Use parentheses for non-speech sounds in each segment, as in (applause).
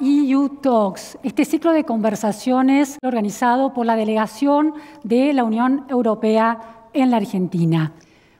EU Talks, este ciclo de conversaciones organizado por la delegación de la Unión Europea en la Argentina.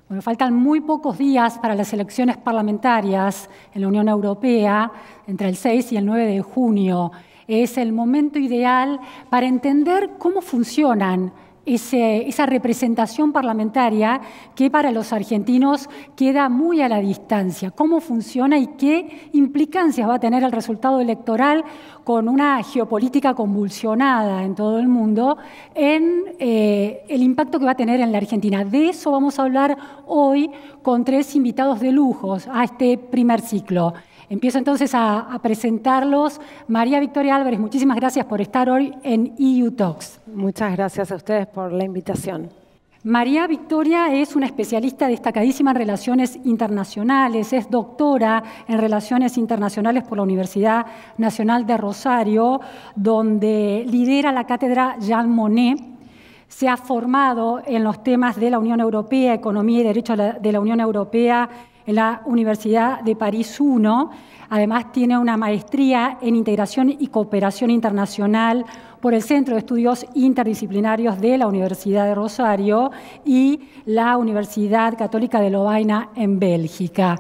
Bueno, faltan muy pocos días para las elecciones parlamentarias en la Unión Europea, entre el 6 y el 9 de junio. Es el momento ideal para entender cómo funcionan esa representación parlamentaria que para los argentinos queda muy a la distancia. ¿Cómo funciona y qué implicancias va a tener el resultado electoral con una geopolítica convulsionada en todo el mundo en eh, el impacto que va a tener en la Argentina? De eso vamos a hablar hoy con tres invitados de lujos a este primer ciclo. Empiezo entonces a, presentarlos. María Victoria Álvarez, muchísimas gracias por estar hoy en EU Talks. Muchas gracias a ustedes por la invitación. María Victoria es una especialista destacadísima en relaciones internacionales, es doctora en relaciones internacionales por la Universidad Nacional de Rosario, donde lidera la cátedra Jean Monnet se ha formado en los temas de la Unión Europea, Economía y Derecho de la Unión Europea en la Universidad de París I. Además, tiene una maestría en Integración y Cooperación Internacional por el Centro de Estudios Interdisciplinarios de la Universidad de Rosario y la Universidad Católica de Lovaina en Bélgica.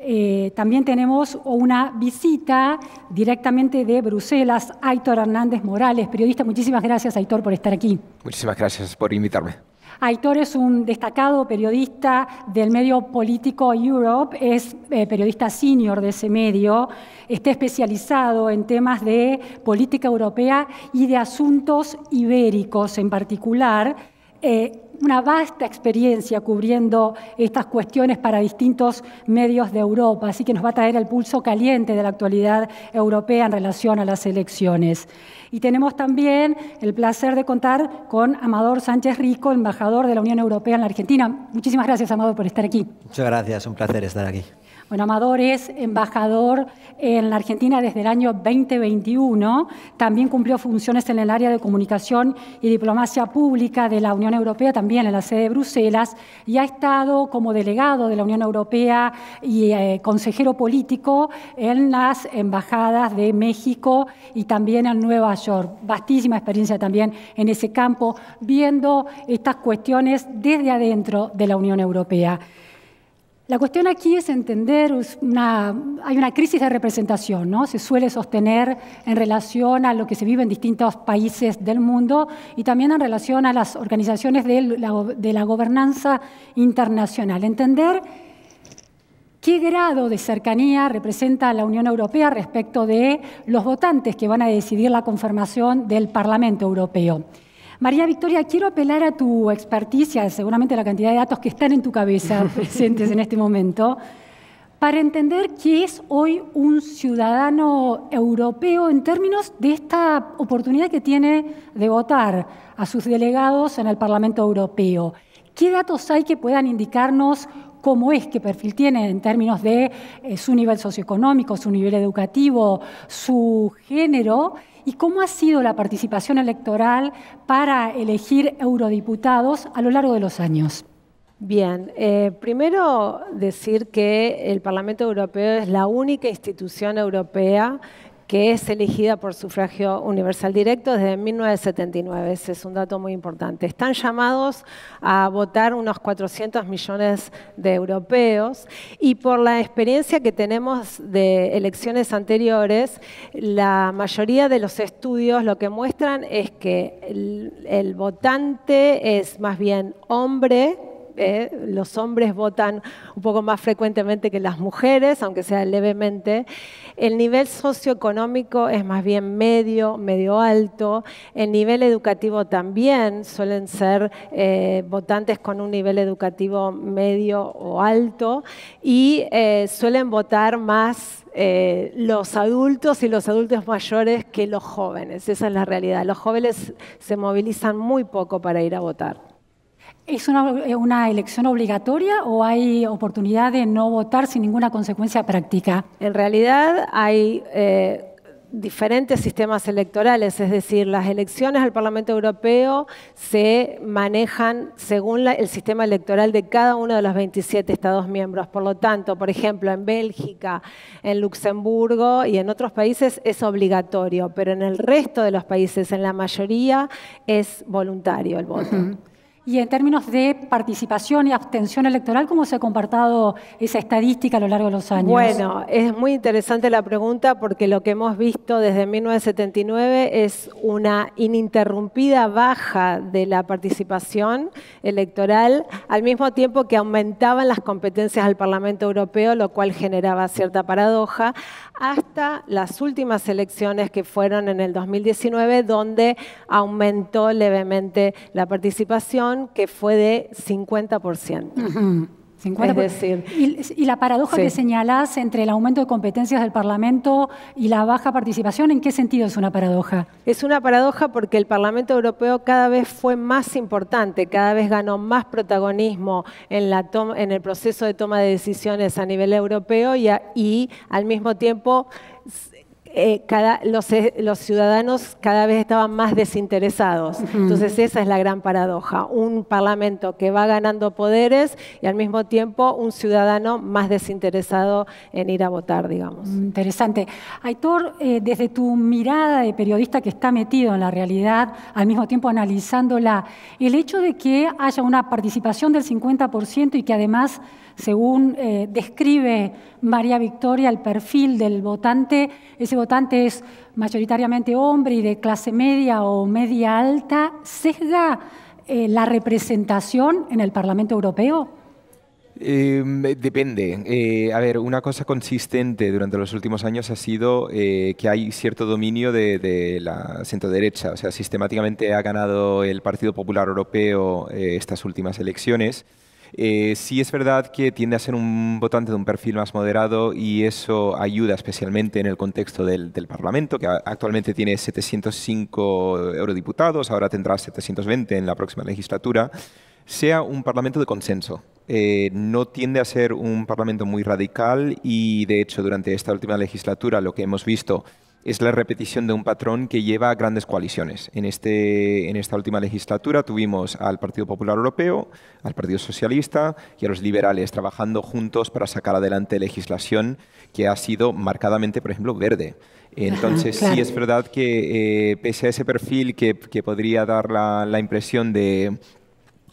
Eh, también tenemos una visita directamente de Bruselas, Aitor Hernández Morales, periodista. Muchísimas gracias, Aitor, por estar aquí. Muchísimas gracias por invitarme. Aitor es un destacado periodista del medio político Europe, es eh, periodista senior de ese medio, está especializado en temas de política europea y de asuntos ibéricos en particular. Eh, una vasta experiencia cubriendo estas cuestiones para distintos medios de Europa, así que nos va a traer el pulso caliente de la actualidad europea en relación a las elecciones. Y tenemos también el placer de contar con Amador Sánchez Rico, embajador de la Unión Europea en la Argentina. Muchísimas gracias, Amador, por estar aquí. Muchas gracias, un placer estar aquí. Bueno, Amador es embajador en la Argentina desde el año 2021. También cumplió funciones en el área de comunicación y diplomacia pública de la Unión Europea, también en la sede de Bruselas, y ha estado como delegado de la Unión Europea y eh, consejero político en las embajadas de México y también en Nueva York. Vastísima experiencia también en ese campo, viendo estas cuestiones desde adentro de la Unión Europea. La cuestión aquí es entender, hay una crisis de representación, ¿no? se suele sostener en relación a lo que se vive en distintos países del mundo y también en relación a las organizaciones de la, de la gobernanza internacional. Entender qué grado de cercanía representa la Unión Europea respecto de los votantes que van a decidir la conformación del Parlamento Europeo. María Victoria, quiero apelar a tu experticia, seguramente la cantidad de datos que están en tu cabeza (laughs) presentes en este momento, para entender qué es hoy un ciudadano europeo en términos de esta oportunidad que tiene de votar a sus delegados en el Parlamento Europeo. ¿Qué datos hay que puedan indicarnos cómo es, qué perfil tiene en términos de eh, su nivel socioeconómico, su nivel educativo, su género y cómo ha sido la participación electoral para elegir eurodiputados a lo largo de los años. Bien, eh, primero decir que el Parlamento Europeo es la única institución europea que es elegida por sufragio universal directo desde 1979. Ese es un dato muy importante. Están llamados a votar unos 400 millones de europeos y por la experiencia que tenemos de elecciones anteriores, la mayoría de los estudios lo que muestran es que el, votante es más bien hombre ¿eh? los hombres votan un poco más frecuentemente que las mujeres, aunque sea levemente. El nivel socioeconómico es más bien medio, medio alto. El nivel educativo también suelen ser eh, votantes con un nivel educativo medio o alto y eh, suelen votar más los adultos y los adultos mayores que los jóvenes. Esa es la realidad. Los jóvenes se movilizan muy poco para ir a votar. ¿Es eh, una, elección obligatoria o hay oportunidad de no votar sin ninguna consecuencia práctica? En realidad hay eh, diferentes sistemas electorales, es decir, las elecciones al Parlamento Europeo se manejan según el sistema electoral de cada uno de los 27 Estados miembros. Por lo tanto, por ejemplo, en Bélgica, en Luxemburgo y en otros países es obligatorio, pero en el resto de los países, en la mayoría, es voluntario el voto. Y en términos de participación y abstención electoral, ¿cómo se ha compartido esa estadística a lo largo de los años? Bueno, es muy interesante la pregunta porque lo que hemos visto desde 1979 es una ininterrumpida baja de la participación electoral, al mismo tiempo que aumentaban las competencias al Parlamento Europeo, lo cual generaba cierta paradoja hasta las últimas elecciones que fueron en el 2019, donde aumentó levemente la participación, que fue de 50% y, la paradoja que señalás entre el aumento de competencias del Parlamento y la baja participación, ¿en qué sentido es una paradoja? Es una paradoja porque el Parlamento Europeo cada vez fue más importante, cada vez ganó más protagonismo en, la en el proceso de toma de decisiones a nivel europeo y al mismo tiempo eh, eh, los, ciudadanos cada vez estaban más desinteresados. Entonces esa es la gran paradoja. Un parlamento que va ganando poderes y al mismo tiempo un ciudadano más desinteresado en ir a votar, digamos. Interesante. Aitor, eh, desde tu mirada de periodista que está metido en la realidad, al mismo tiempo analizándola, el hecho de que haya una participación del 50% y que además según eh, describe María Victoria el perfil del votante, ese votante es mayoritariamente hombre y de clase media o media alta, ¿sesga eh, la representación en el Parlamento Europeo? Em, depende. Eh, a ver, una cosa consistente durante los últimos años ha sido que hay cierto dominio de, de la centroderecha. O sea, sistemáticamente ha ganado el Partido Popular Europeo estas últimas elecciones. Si eh, sí es verdad que tiende a ser un votante de un perfil más moderado y eso ayuda especialmente en el contexto del, Parlamento, que actualmente tiene 705 eurodiputados, ahora tendrá 720 en la próxima legislatura sea un parlamento de consenso. Eh, no tiende a ser un parlamento muy radical y, de hecho, durante esta última legislatura lo que hemos visto es la repetición de un patrón que lleva a grandes coaliciones. En, este, en esta última legislatura tuvimos al Partido Popular Europeo, al Partido Socialista y a los liberales trabajando juntos para sacar adelante legislación que ha sido marcadamente, por ejemplo, verde. Entonces, sí es verdad que eh, pese a ese perfil que, podría dar la impresión de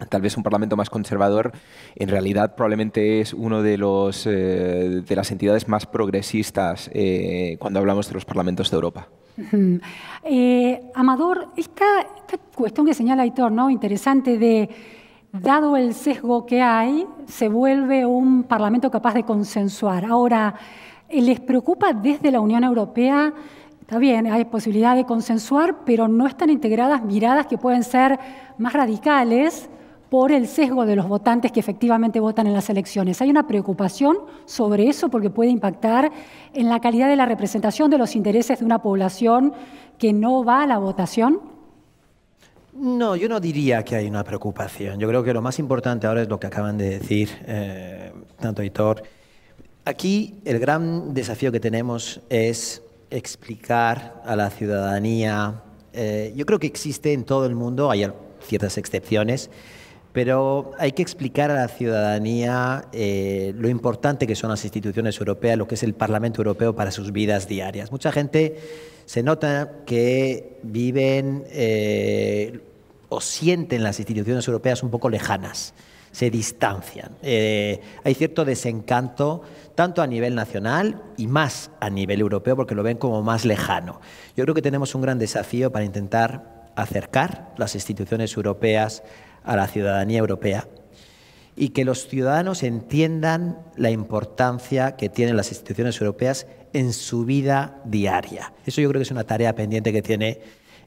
tal vez un parlamento más conservador, en realidad probablemente es uno de, los, eh, de las entidades más progresistas eh, cuando hablamos de los parlamentos de Europa. Eh, Amador, esta, cuestión que señala Aitor, ¿no? interesante de, dado el sesgo que hay, se vuelve un parlamento capaz de consensuar. Ahora, ¿les preocupa desde la Unión Europea? Está bien, hay posibilidad de consensuar, pero no están integradas miradas que pueden ser más radicales por el sesgo de los votantes que efectivamente votan en las elecciones. Hay una preocupación sobre eso porque puede impactar en la calidad de la representación de los intereses de una población que no va a la votación. No, yo no diría que hay una preocupación. Yo creo que lo más importante ahora es lo que acaban de decir eh, tanto Hitor. Aquí el gran desafío que tenemos es explicar a la ciudadanía. Eh, yo creo que existe en todo el mundo, hay ciertas excepciones, pero hay que explicar a la ciudadanía eh, lo importante que son las instituciones europeas, lo que es el Parlamento Europeo para sus vidas diarias. Mucha gente se nota que viven eh, o sienten las instituciones europeas un poco lejanas se distancian. Eh, hay cierto desencanto tanto a nivel nacional y más a nivel europeo porque lo ven como más lejano. Yo creo que tenemos un gran desafío para intentar acercar las instituciones europeas a la ciudadanía europea y que los ciudadanos entiendan la importancia que tienen las instituciones europeas en su vida diaria. Eso yo creo que es una tarea pendiente que tienen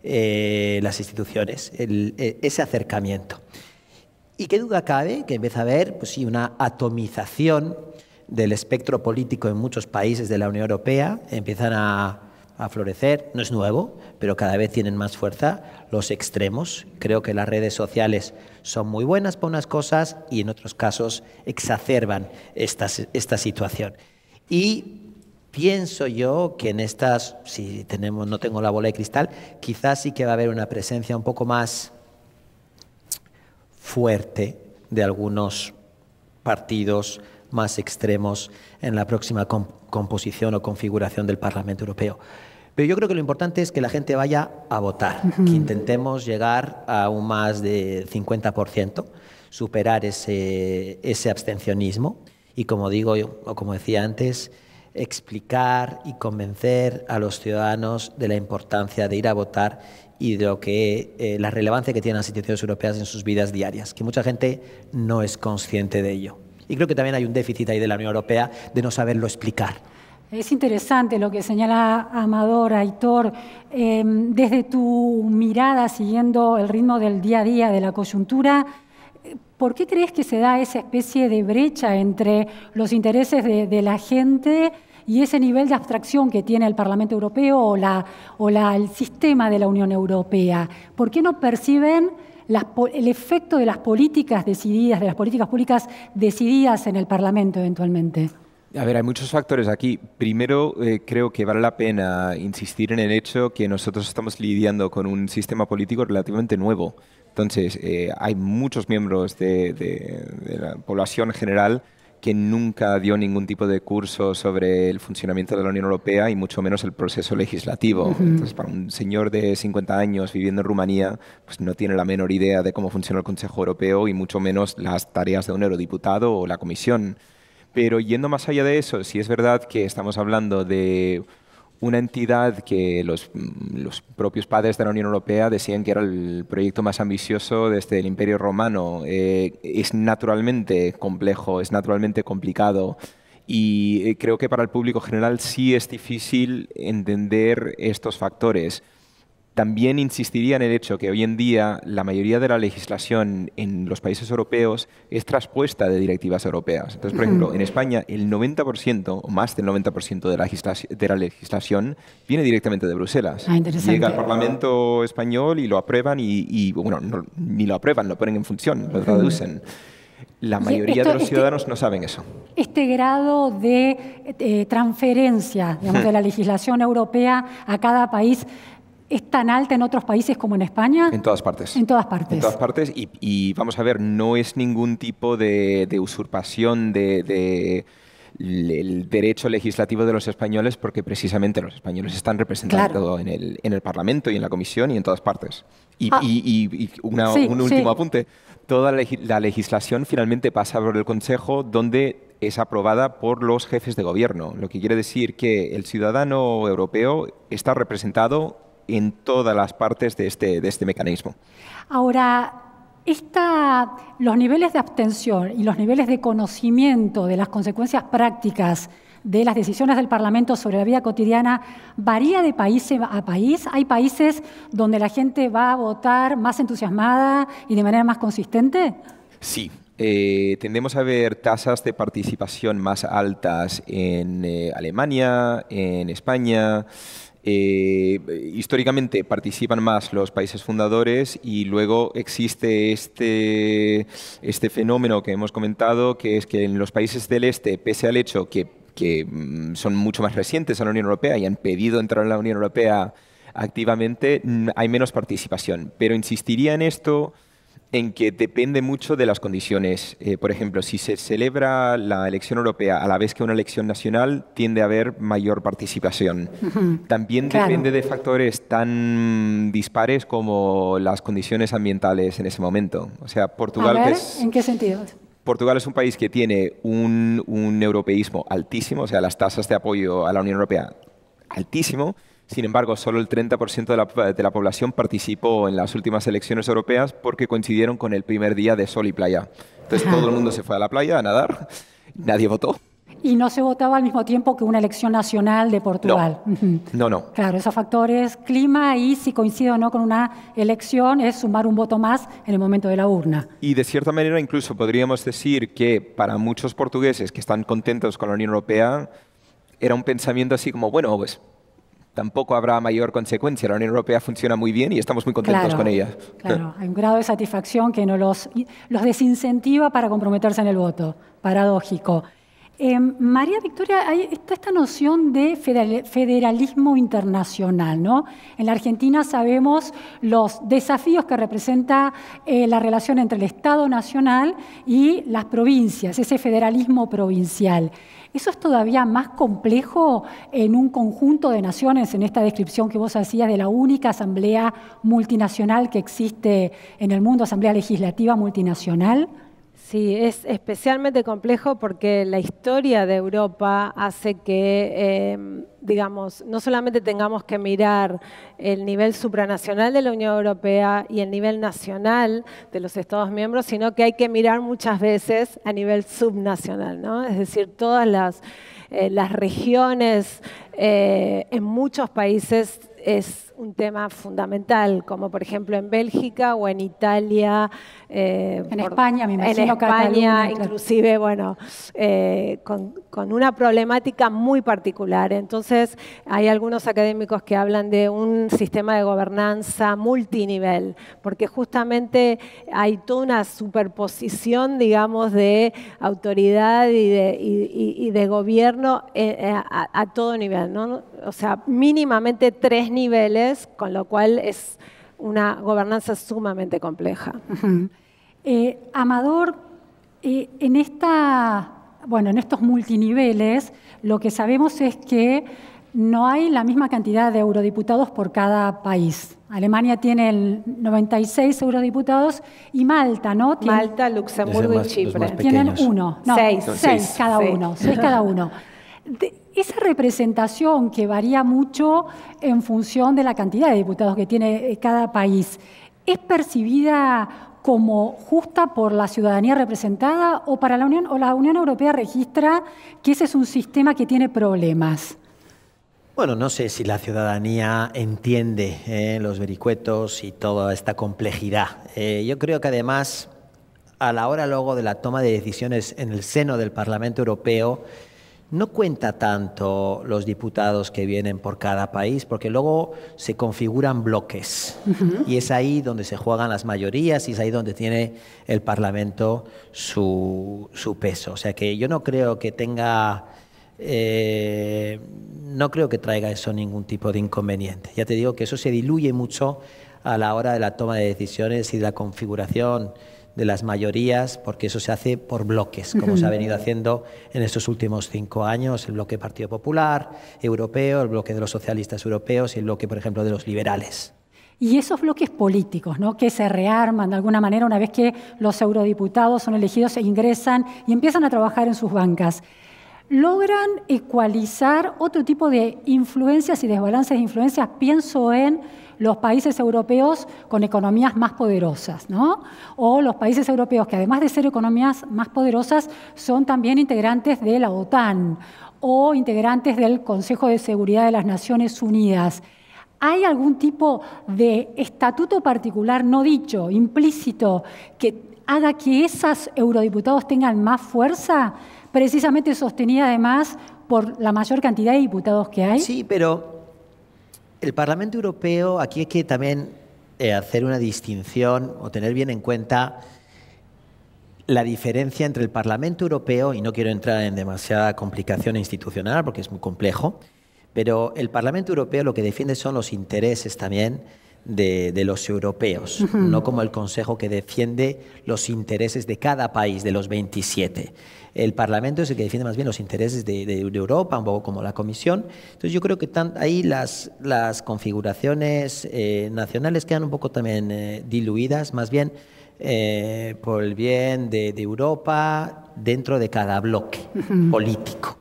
eh, las instituciones, e, ese acercamiento. Y qué duda cabe que empieza a haber pues, una atomización del espectro político en muchos países de la Unión Europea, empiezan a florecer, no es nuevo, pero cada vez tienen más fuerza los extremos. Creo que las redes sociales son muy buenas para unas cosas y en otros casos exacerban esta, situación. Y pienso yo que en estas, si tenemos, no tengo la bola de cristal, quizás sí que va a haber una presencia un poco más fuerte de algunos partidos más extremos en la próxima composición o configuración del Parlamento Europeo. Pero yo creo que lo importante es que la gente vaya a votar, que intentemos llegar a un más de 50%, superar ese, abstencionismo y, como digo o como decía antes, explicar y convencer a los ciudadanos de la importancia de ir a votar y de lo que eh, la relevancia que tienen las instituciones europeas en sus vidas diarias, que mucha gente no es consciente de ello. Y creo que también hay un déficit ahí de la Unión Europea de no saberlo explicar es interesante lo que señala Amador, Aitor. Em, desde tu mirada, siguiendo el ritmo del día a día de la coyuntura, ¿por qué crees que se da esa especie de brecha entre los intereses de, la gente y ese nivel de abstracción que tiene el Parlamento Europeo o, el sistema de la Unión Europea? ¿Por qué no perciben el efecto de las políticas decididas, de las políticas públicas decididas en el Parlamento eventualmente? A ver, hay muchos factores aquí. Primero, eh, creo que vale la pena insistir en el hecho que nosotros estamos lidiando con un sistema político relativamente nuevo. Entonces, eh, hay muchos miembros de, la población general que nunca dio ningún tipo de curso sobre el funcionamiento de la Unión Europea y mucho menos el proceso legislativo. Entonces, para un señor de 50 años viviendo en Rumanía, pues no tiene la menor idea de cómo funciona el Consejo Europeo y mucho menos las tareas de un eurodiputado o la Comisión. Pero yendo más allá de eso, si es verdad que estamos hablando de una entidad que mm, los, propios padres de la Unión Europea decían que era el proyecto más ambicioso desde el Imperio Romano. Eh, es naturalmente complejo, es naturalmente complicado y eh, creo que para el público general sí es difícil entender estos factores. También insistiría en el hecho que hoy en día la mayoría de la legislación en los países europeos es traspuesta de directivas europeas. Entonces, por ejemplo, en España el 90% o más del 90% de la, legislación viene directamente de Bruselas. Ah, Llega al Parlamento español y lo aprueban y, bueno, ni lo aprueban, lo ponen en función, lo traducen. La mayoría de los ciudadanos no saben eso. Este grado de eh, transferencia de la legislación europea a cada país ¿Es tan alta en otros países como en España? En todas partes. En todas partes. En todas partes. Y, vamos a ver, no es ningún tipo de, usurpación de, el derecho legislativo de los españoles porque precisamente los españoles están representados en, el, Parlamento y en la Comisión y en todas partes. Y, ah. un último apunte. Toda la, legislación finalmente pasa por el Consejo donde es aprobada por los jefes de gobierno, lo que quiere decir que el ciudadano europeo está representado en todas las partes de este, de este mecanismo. Ahora, los niveles de abstención y los niveles de conocimiento de las consecuencias prácticas de las decisiones del Parlamento sobre la vida cotidiana varía de país a país. Hay países donde la gente va a votar más entusiasmada y de manera más consistente. Sí, eh, tendemos a ver tasas de participación más altas en eh, Alemania, en España, eh, históricamente participan más los países fundadores y luego existe este, este fenómeno que hemos comentado, que es que en los países del este, pese al hecho que, que mm, son mucho más recientes a la Unión Europea y han pedido entrar en la Unión Europea activamente, hay menos participación. Pero insistiría en esto en que depende mucho de las condiciones. Eh, por ejemplo, si se celebra la elección europea a la vez que una elección nacional, tiende a haber mayor participación. También depende de factores tan dispares como las condiciones ambientales en ese momento. O sea, Portugal... es... ¿En qué sentido? Portugal es un país que tiene un, un europeísmo altísimo, o sea, las tasas de apoyo a la Unión Europea altísimo, sin embargo, solo el 30% de la, población participó en las últimas elecciones europeas porque coincidieron con el primer día de sol y playa. Entonces todo el mundo se fue a la playa a nadar, nadie votó. Y no se votaba al mismo tiempo que una elección nacional de Portugal. No, no, no. Claro, esos factores, clima y si coincide o no con una elección, es sumar un voto más en el momento de la urna. Y de cierta manera incluso podríamos decir que para muchos portugueses que están contentos con la Unión Europea, era un pensamiento así como, bueno, pues tampoco habrá mayor consecuencia. La Unión Europea funciona muy bien y estamos muy contentos con ella. Claro, hay un grado de satisfacción que no los, desincentiva para comprometerse en el voto. Paradójico. Eh, María Victoria, hay, está esta noción de federalismo internacional, ¿no? En la Argentina sabemos los desafíos que representa eh, la relación entre el Estado Nacional y las provincias, ese federalismo provincial. Eso es todavía más complejo en un conjunto de naciones, en esta descripción que vos hacías de la única asamblea multinacional que existe en el mundo, asamblea legislativa multinacional. Sí, es especialmente complejo porque la historia de Europa hace que, em, digamos, no solamente tengamos que mirar el nivel supranacional de la Unión Europea y el nivel nacional de los Estados miembros, sino que hay que mirar muchas veces a nivel subnacional, ¿no? Es decir, todas las, eh, regiones eh, en muchos países es un tema fundamental, como por ejemplo en Bélgica o en Italia. Eh, en España, inclusive, bueno, eh, con, una problemática muy particular. Entonces, hay algunos académicos que hablan de un sistema de gobernanza multinivel, porque justamente hay toda una superposición, digamos, de autoridad y de, gobierno eh, a, a, todo nivel, ¿no? O sea, mínimamente tres niveles con lo cual es una gobernanza sumamente compleja. Eh, Amador, eh, en esta, bueno, en estos multiniveles, lo que sabemos es que no hay la misma cantidad de eurodiputados por cada país. Alemania tiene 96 eurodiputados y Malta, ¿no? Malta, Luxemburgo y Chipre. Tienen uno. seis. seis. cada uno. cada uno. (laughs) Esa representación que varía mucho en función de la cantidad de diputados que tiene eh, cada país, ¿es percibida como justa por la ciudadanía representada o para la Unión o la Unión Europea registra que ese es un sistema que tiene problemas? Bueno, no sé si la ciudadanía entiende eh, los vericuetos y toda esta complejidad. Eh, yo creo que además, a la hora luego de la toma de decisiones en el seno del Parlamento Europeo, no cuenta tanto los diputados que vienen por cada país, porque luego se configuran bloques y es ahí donde se juegan las mayorías y es ahí donde tiene el Parlamento su, peso. O sea que yo no creo que tenga, eh, no creo que traiga eso ningún tipo de inconveniente. Ya te digo que eso se diluye mucho a la hora de la toma de decisiones y de la configuración de las mayorías, porque eso se hace por bloques, como se ha venido haciendo en estos últimos cinco años, el bloque Partido Popular Europeo, el bloque de los socialistas europeos y el bloque, por ejemplo, de los liberales. Y esos bloques políticos, ¿no? que se rearman de alguna manera una vez que los eurodiputados son elegidos e ingresan y empiezan a trabajar en sus bancas logran ecualizar otro tipo de influencias y desbalances de influencias. Pienso en los países europeos con economías más poderosas, ¿no? O los países europeos que además de ser economías más poderosas son también integrantes de la OTAN o integrantes del Consejo de Seguridad de las Naciones Unidas. ¿Hay algún tipo de estatuto particular no dicho, implícito, que haga que esos eurodiputados tengan más fuerza, precisamente sostenida además por la mayor cantidad de diputados que hay? Sí, pero el Parlamento Europeo, aquí hay que también eh, hacer una distinción o tener bien en cuenta la diferencia entre el Parlamento Europeo, y no quiero entrar en demasiada complicación institucional porque es muy complejo, pero el Parlamento Europeo lo que defiende son los intereses también de, los europeos, no como el Consejo que defiende los intereses de cada país, de los 27 el Parlamento es el que defiende más bien los intereses de, Europa, un poco como la Comisión. Entonces yo creo que ahí las, las configuraciones eh, nacionales quedan un poco también eh, diluidas, más bien eh, por el bien de, Europa dentro de cada bloque político.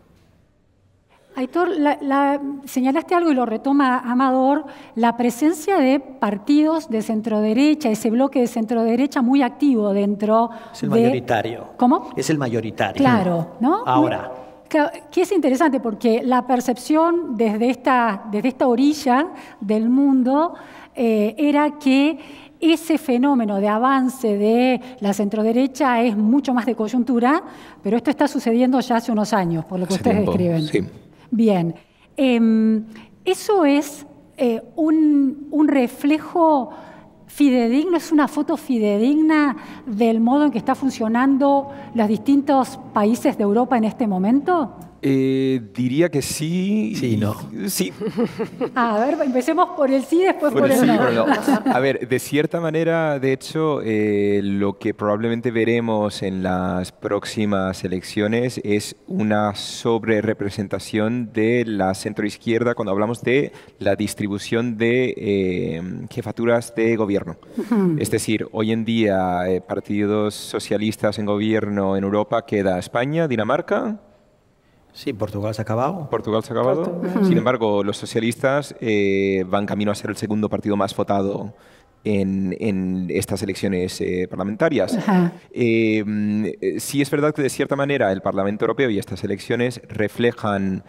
Aitor, la, señalaste algo y lo retoma Amador, la presencia de partidos de centroderecha, ese bloque de centroderecha muy activo dentro. Es el mayoritario. ¿Cómo? Es el mayoritario. Claro, ¿no? Ahora. Que es interesante porque la percepción desde esta, desde esta orilla del mundo eh, era que ese fenómeno de avance de la centroderecha es mucho más de coyuntura, pero esto está sucediendo ya hace unos años, por lo que ustedes describen. Sí. Bien, em, eso es eh, un, un, reflejo fidedigno, es una foto fidedigna del modo en que están funcionando los distintos países de Europa en este momento. Eh, diría que sí. Sí, no. Sí. (laughs) A ver, empecemos por el sí, después por, el, no. (laughs) A ver, de cierta manera, de hecho, eh, lo que probablemente veremos en las próximas elecciones es una sobre representación de la centroizquierda cuando hablamos de la distribución de eh, jefaturas de gobierno. Es decir, hoy en día, eh, partidos socialistas en gobierno en Europa queda España, Dinamarca, Sí, Portugal se ha acabado. Portugal se ha acabado. Sin embargo, los socialistas eh, van camino a ser el segundo partido más votado en, estas elecciones eh, parlamentarias. Eh, mm, sí es verdad que de cierta manera el Parlamento Europeo y estas elecciones reflejan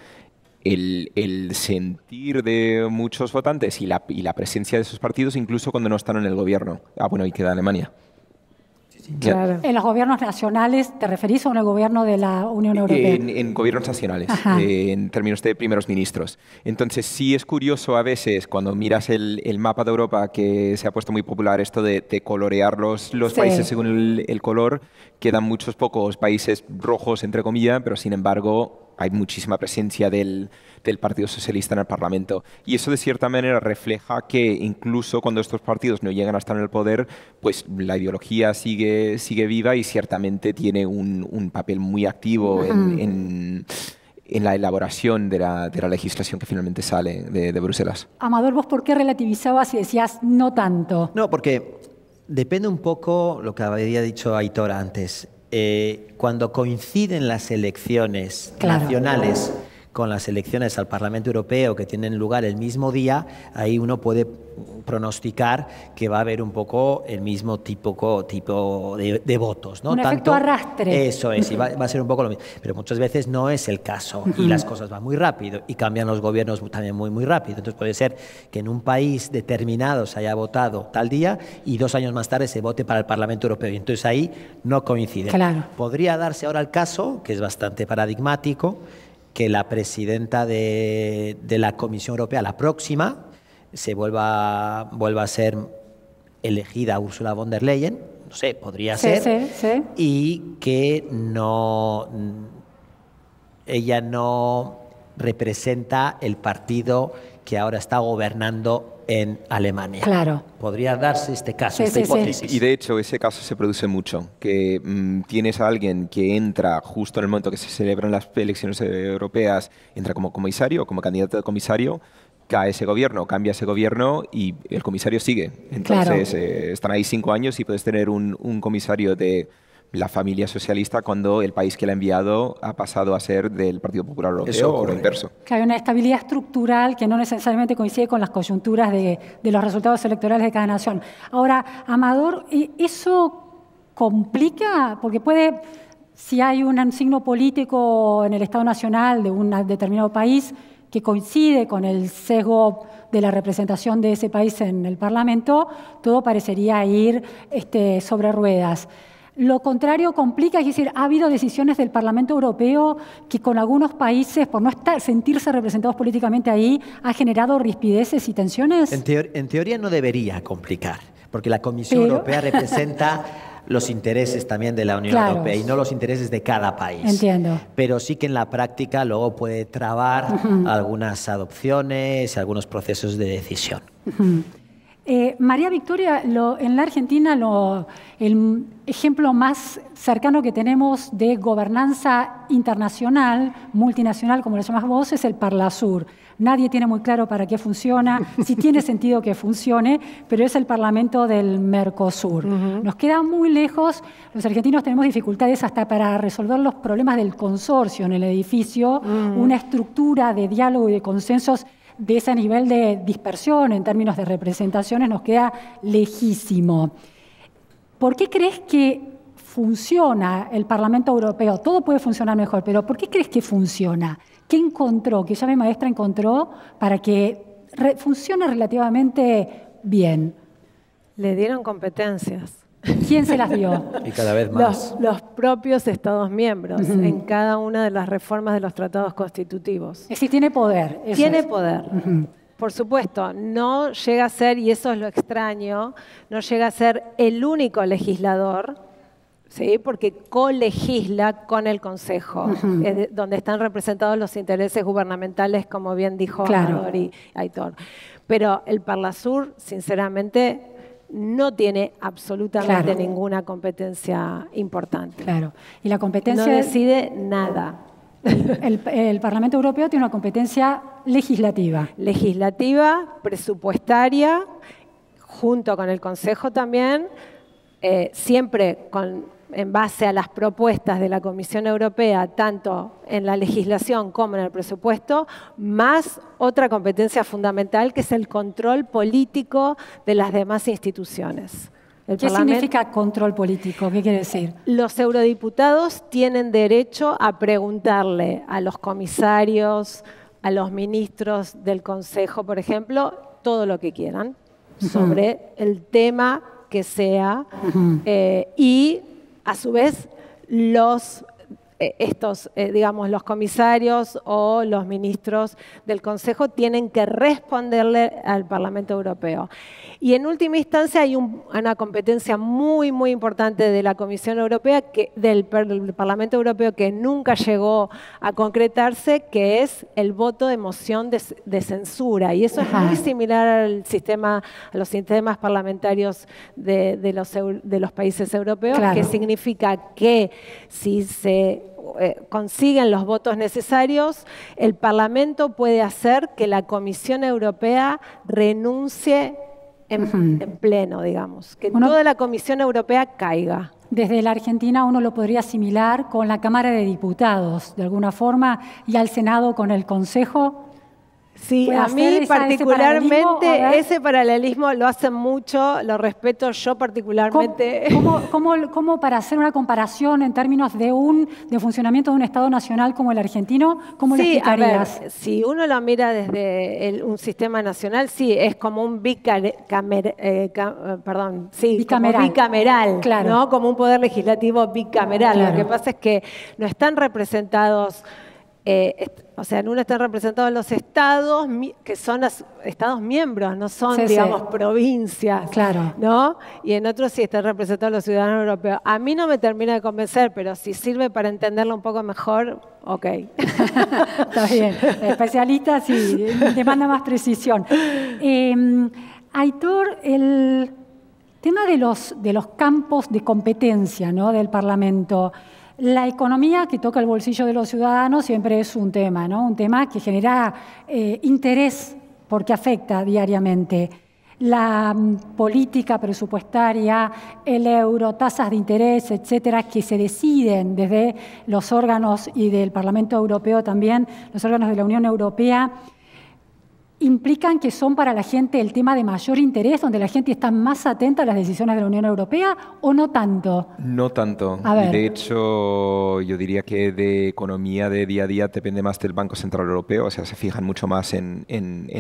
el, sentir de muchos votantes y la, y la, presencia de esos partidos incluso cuando no están en el gobierno. Ah, bueno, y queda Alemania. En los gobiernos nacionales, ¿te referís a un gobierno de la Unión Europea? En, gobiernos nacionales, en términos de primeros ministros. Entonces, sí es curioso a veces cuando miras el, mapa de Europa, que se ha puesto muy popular esto de, colorear los, los países según el, el color, quedan muchos pocos países rojos, entre comillas, pero sin embargo hay muchísima presencia del, del, Partido Socialista en el Parlamento. Y eso de cierta manera refleja que incluso cuando estos partidos no llegan a estar en el poder, pues la ideología sigue, sigue viva y ciertamente tiene un, papel muy activo en, la elaboración de la, legislación que finalmente sale de, de Bruselas. Amador, ¿vos por qué relativizabas y decías no tanto? No, porque depende un poco lo que había dicho Aitor antes. Eh, cuando coinciden las elecciones nacionales con las elecciones al Parlamento Europeo que tienen lugar el mismo día, ahí uno puede pronosticar que va a haber un poco el mismo tipo, tipo de, votos. ¿no? Un Tanto, efecto arrastre. Eso es, y va, a ser un poco lo mismo. Pero muchas veces no es el caso y las cosas van muy rápido y cambian los gobiernos también muy, muy rápido. Entonces puede ser que en un país determinado se haya votado tal día y dos años más tarde se vote para el Parlamento Europeo. Y entonces ahí no coincide. Claro. Podría darse ahora el caso, que es bastante paradigmático, que la presidenta de, la Comisión Europea, la próxima, se vuelva, vuelva a ser elegida Ursula von der Leyen, no sé, podría ser, y que no ella no representa el partido que ahora está gobernando en Alemania. Claro. Podría darse este caso, esta hipótesis. Y de hecho, ese caso se produce mucho, que mm, tienes a alguien que entra justo en el momento que se celebran las elecciones europeas, entra como comisario, como candidato de comisario, cae ese gobierno, cambia ese gobierno y el comisario sigue. Entonces, eh, están ahí cinco años y puedes tener un comisario de la familia socialista cuando el país que la ha enviado ha pasado a ser del Partido Popular Europeo o lo inverso. Que hay una estabilidad estructural que no necesariamente coincide con las coyunturas de, los resultados electorales de cada nación. Ahora, Amador, ¿eso complica? Porque puede, si hay un, signo político en el Estado Nacional de un determinado país que coincide con el sesgo de la representación de ese país en el Parlamento, todo parecería ir este, sobre ruedas. Lo contrario complica, es decir, ha habido decisiones del Parlamento Europeo que con algunos países, por no estar, sentirse representados políticamente ahí, ha generado rispideces y tensiones. En, teoría no debería complicar, porque la Comisión Europea representa (laughs) los intereses también de la Unión Europea y no los intereses de cada país. Entiendo. Pero sí que en la práctica luego puede trabar algunas adopciones, algunos procesos de decisión. Eh, María Victoria, en la Argentina el ejemplo más cercano que tenemos de gobernanza internacional, multinacional, como lo llamás vos, es el Parlasur. Nadie tiene muy claro para qué funciona, (laughs) si tiene sentido que funcione, pero es el Parlamento del Mercosur. Nos queda muy lejos, los argentinos tenemos dificultades hasta para resolver los problemas del consorcio en el edificio, mm. una estructura de diálogo y de consensos de ese nivel de dispersión en términos de representaciones nos queda lejísimo. ¿Por qué crees que funciona el Parlamento Europeo? Todo puede funcionar mejor, pero ¿por qué crees que funciona? ¿Qué encontró, que ya mi maestra encontró, para que funcione relativamente bien? Le dieron competencias. ¿Quién se las dio? Y cada vez más. Los, propios Estados miembros en cada una de las reformas de los tratados constitutivos. Es decir, tiene poder. tiene poder. Por supuesto, no llega a ser, y eso es lo extraño, no llega a ser el único legislador, ¿sí? porque colegisla con el Consejo, eh, donde están representados los intereses gubernamentales, como bien dijo Aitor. Pero el Parlasur, sinceramente, no tiene absolutamente ninguna competencia importante. Claro. Y la competencia. No decide nada. El, Parlamento Europeo tiene una competencia legislativa. Legislativa, presupuestaria, junto con el Consejo también, eh, siempre con en base a las propuestas de la Comisión Europea, tanto en la legislación como en el presupuesto, más otra competencia fundamental que es el control político de las demás instituciones. ¿Qué significa control político? ¿Qué quiere decir? Los eurodiputados tienen derecho a preguntarle a los comisarios, a los ministros del Consejo, por ejemplo, todo lo que quieran sobre el tema que sea eh, y a su vez, los eh, estos, eh, digamos, los comisarios o los ministros del Consejo tienen que responderle al Parlamento Europeo. Y en última instancia hay una competencia muy, muy importante de la Comisión Europea, que, del, Parlamento Europeo, que nunca llegó a concretarse, que es el voto de moción de, censura. Y eso es muy similar al sistema, a los sistemas parlamentarios de, los, países europeos, que significa que si se eh, consiguen los votos necesarios, el Parlamento puede hacer que la Comisión Europea renuncie en, pleno, digamos, que toda la Comisión Europea caiga. Desde la Argentina uno lo podría asimilar con la Cámara de Diputados, de alguna forma, y al Senado con el Consejo. Sí, a mí particularmente ese paralelismo, lo hacen mucho, lo respeto yo particularmente. (laughs) ¿Cómo, para hacer una comparación en términos de un de funcionamiento de un Estado nacional como el argentino, cómo sí, lo explicarías? A ver, si uno lo mira desde un sistema nacional, sí, es como un eh, perdón, sí, bicameral, claro. ¿no? como un poder legislativo bicameral. Lo que pasa es que no están representados... Eh, o sea, en uno están representados los estados, que son estados miembros, no son, digamos, provincias. Claro. ¿No? Y en otros sí están representados los ciudadanos europeos. A mí no me termina de convencer, pero si sirve para entenderlo un poco mejor, ok. (laughs) Está bien. Especialista, sí, demanda más precisión. Em, Aitor, el tema de los, de los campos de competencia del Parlamento. La economía que toca el bolsillo de los ciudadanos siempre es un tema, ¿no? un tema que genera eh, interés porque afecta diariamente. La mm, política presupuestaria, el euro, tasas de interés, etcétera, que se deciden desde los órganos y del Parlamento Europeo también, los órganos de la Unión Europea, implican que son para la gente el tema de mayor interés, donde la gente está más atenta a las decisiones de la Unión Europea o no tanto? No tanto. de hecho, yo diría que de economía de día a día depende más del Banco Central Europeo, o sea, se fijan mucho más en,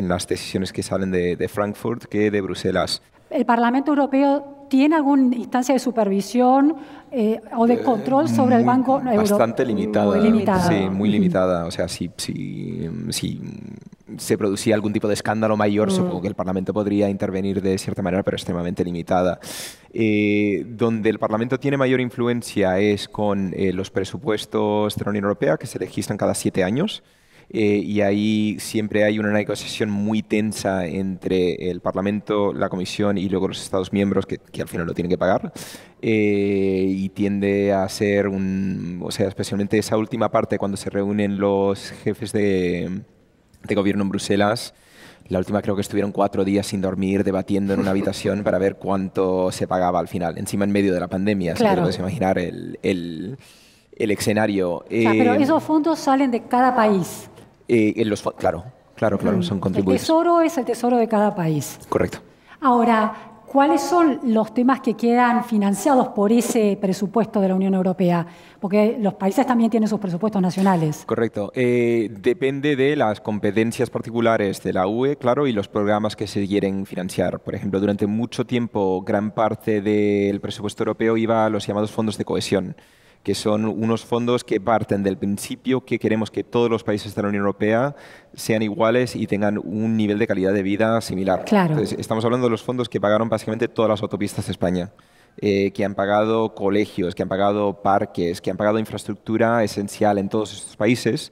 las decisiones que salen de Frankfurt que de Bruselas. ¿El Parlamento Europeo tiene alguna instancia de supervisión eh, o de eh, control sobre el Banco Bastante limitada. Muy limitada. Sí, muy limitada. O sea, si, se producía algún tipo de escándalo mayor, mm. supongo que el Parlamento podría intervenir de cierta manera, pero extremadamente limitada. Eh, donde el Parlamento tiene mayor influencia es con los presupuestos de la Unión Europea, que se registran cada siete años. Eh, y ahí siempre hay una negociación muy tensa entre el Parlamento, la Comisión y luego los Estados miembros que, al final lo tienen que pagar. Eh, y tiende a ser un, o sea, especialmente esa última parte cuando se reúnen los jefes de, gobierno en Bruselas. La última creo que estuvieron cuatro días sin dormir, debatiendo en una habitación para ver cuánto se pagaba al final. Encima en medio de la pandemia, claro. se puedes imaginar el, el, escenario. pero eh, esos fondos salen de cada país. Eh, claro, claro, claro, son contribuyentes. El tesoro es el tesoro de cada país. Correcto. Ahora, ¿cuáles son los temas que quedan financiados por ese presupuesto de la Unión Europea? Porque los países también tienen sus presupuestos nacionales. Correcto. Eh, depende de las competencias particulares de la UE, claro, y los programas que se quieren financiar. Por ejemplo, durante mucho tiempo gran parte del presupuesto europeo iba a los llamados fondos de cohesión que son unos fondos que parten del principio que queremos que todos los países de la Unión Europea sean iguales y tengan un nivel de calidad de vida similar. Claro. estamos hablando de los fondos que pagaron básicamente todas las autopistas de España. Eh, que han pagado colegios, que han pagado parques, que han pagado infraestructura esencial en todos estos países.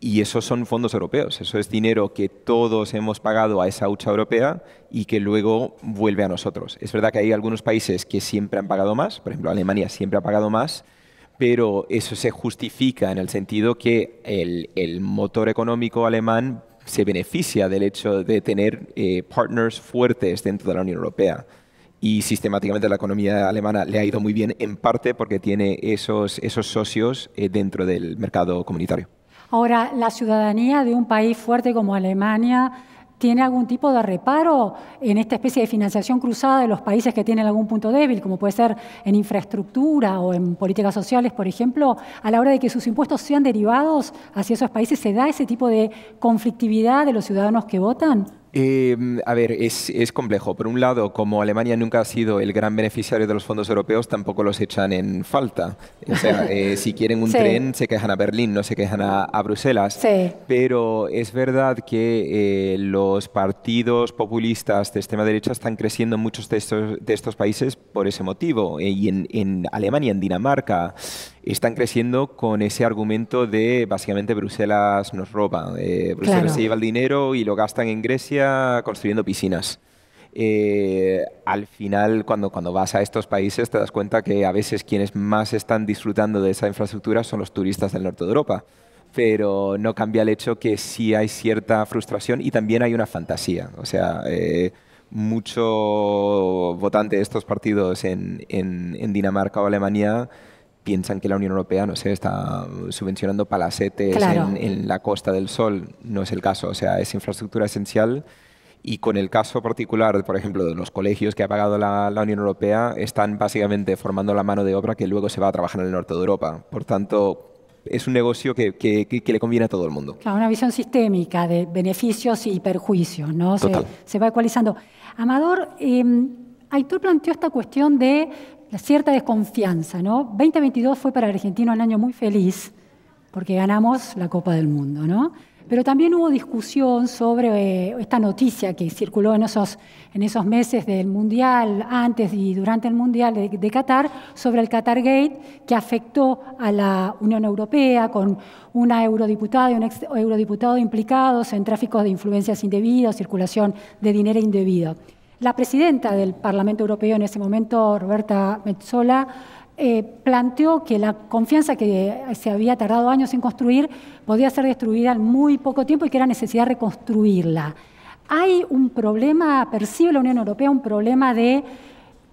Y esos son fondos europeos, eso es dinero que todos hemos pagado a esa hucha europea y que luego vuelve a nosotros. Es verdad que hay algunos países que siempre han pagado más, por ejemplo Alemania siempre ha pagado más, pero eso se justifica en el sentido que el, el motor económico alemán se beneficia del hecho de tener eh, partners fuertes dentro de la Unión Europea. Y sistemáticamente la economía alemana le ha ido muy bien, en parte porque tiene esos, esos socios eh, dentro del mercado comunitario. Ahora, la ciudadanía de un país fuerte como Alemania ¿Tiene algún tipo de reparo en esta especie de financiación cruzada de los países que tienen algún punto débil, como puede ser en infraestructura o en políticas sociales, por ejemplo, a la hora de que sus impuestos sean derivados hacia esos países? ¿Se da ese tipo de conflictividad de los ciudadanos que votan? Em, a ver, es, complejo. Por un lado, como Alemania nunca ha sido el gran beneficiario de los fondos europeos, tampoco los echan en falta. O sea, (laughs) eh, si quieren un tren, se quejan a Berlín, no se quejan a, Bruselas. Pero es verdad que eh, los partidos populistas de extrema derecha están creciendo en muchos de estos, de estos países por ese motivo. Eh, y en Alemania, en Dinamarca, están creciendo con ese argumento de básicamente Bruselas nos roba, eh, Bruselas se lleva el dinero y lo gastan en Grecia construyendo piscinas. Eh, al final, cuando, cuando vas a estos países, te das cuenta que a veces quienes más están disfrutando de esa infraestructura son los turistas del norte de Europa. Pero no cambia el hecho que sí hay cierta frustración y también hay una fantasía. O sea, eh, mucho votante de estos partidos en, en, en Dinamarca o Alemania piensan que la Unión Europea, no sé, está um, subvencionando palacetes en, la Costa del Sol. No es el caso, o sea, es infraestructura esencial. Y con el caso particular, por ejemplo, de los colegios que ha pagado la, Unión Europea, están básicamente formando la mano de obra que luego se va a trabajar en el norte de Europa. Por tanto, es un negocio que, que, le conviene a todo el mundo. Claro, una visión sistémica de beneficios y perjuicios, ¿no? Se, se, va ecualizando. Amador, eh, Aitor planteó esta cuestión de la cierta desconfianza, ¿no? 2022 fue para Argentina un año muy feliz porque ganamos la Copa del Mundo, ¿no? Pero también hubo discusión sobre eh, esta noticia que circuló en esos, en esos meses del Mundial, antes y durante el Mundial de, Qatar, sobre el Qatar Gate, que afectó a la Unión Europea con una eurodiputada y un ex eurodiputado implicados en tráfico de influencias indebidas, circulación de dinero indebido. La presidenta del Parlamento Europeo en ese momento, Roberta Metzola, eh, planteó que la confianza que se había tardado años en construir podía ser destruida en muy poco tiempo y que era necesidad reconstruirla. ¿Hay un problema, percibe la Unión Europea un problema de